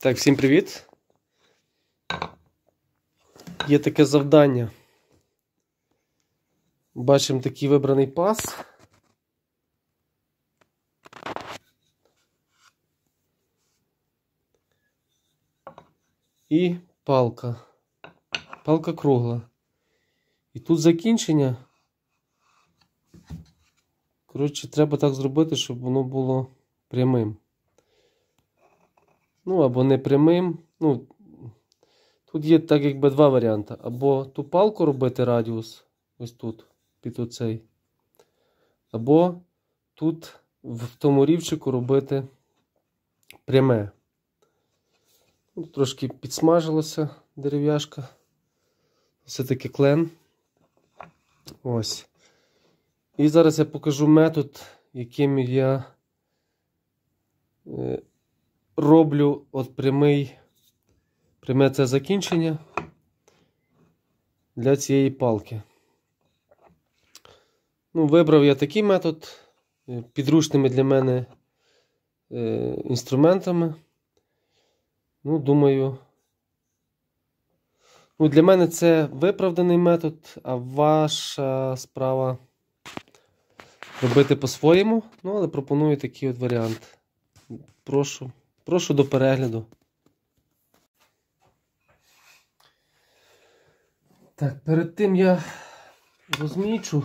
Так, всім привіт. Є таке завдання. Бачимо такий вибраний пас. І палка. Палка кругла. І тут закінчення. Коротше, треба так зробити, щоб воно було прямим ну або непрямим. Ну, Тут є так якби два варіанти. Або ту палку робити радіус, ось тут, під оцей. Або тут в тому рівчику робити пряме. Ну, трошки підсмажилася дерев'яшка. Все-таки клен. Ось. І зараз я покажу метод, яким я е, роблю от прямий, пряме це закінчення для цієї палки. Ну, Вибрав я такий метод е, підручними для мене е, інструментами. Ну, думаю, ну, для мене це виправданий метод, а ваша справа робити по-своєму. Ну, але пропоную такий от варіант. Прошу. Прошу до перегляду. Так, перед тим я розмічу.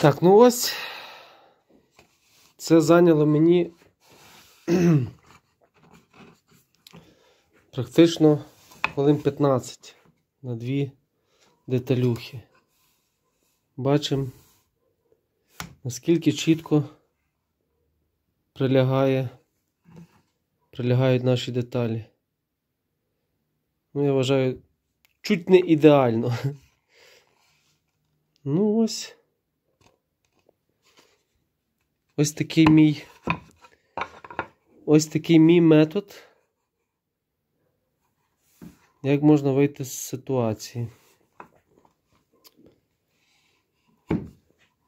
Так, ну ось це зайняло мені практично хвилин 15 на дві деталюхи. Бачимо, наскільки чітко прилягає, прилягають наші деталі. Ну, я вважаю, чуть не ідеально. Ну ось. Ось такий мій ось такий мій метод. Як можна вийти з ситуації?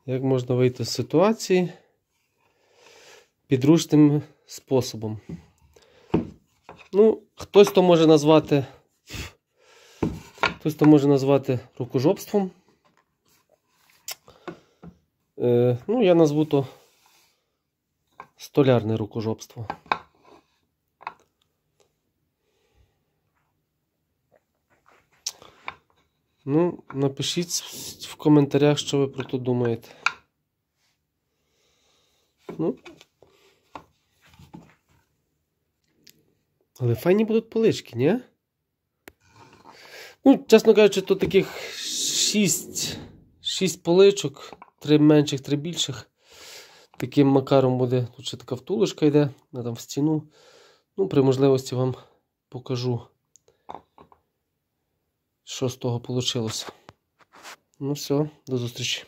Як можна вийти з ситуації підручним способом? Ну, хтось то може назвати, хтось то може назвати рукожопством. Е, ну, я назву то Столярне рукожопство. Ну, напишіть в коментарях, що ви про то думаєте. Ну. Але файні будуть полички, ні? Ну, чесно кажучи, то таких 6 6 поличок, 3 менших, 3 більших. Таким макаром буде, тут ще така втулочка йде, там в стіну. Ну, При можливості вам покажу, що з того вийшло. Ну все, до зустрічі.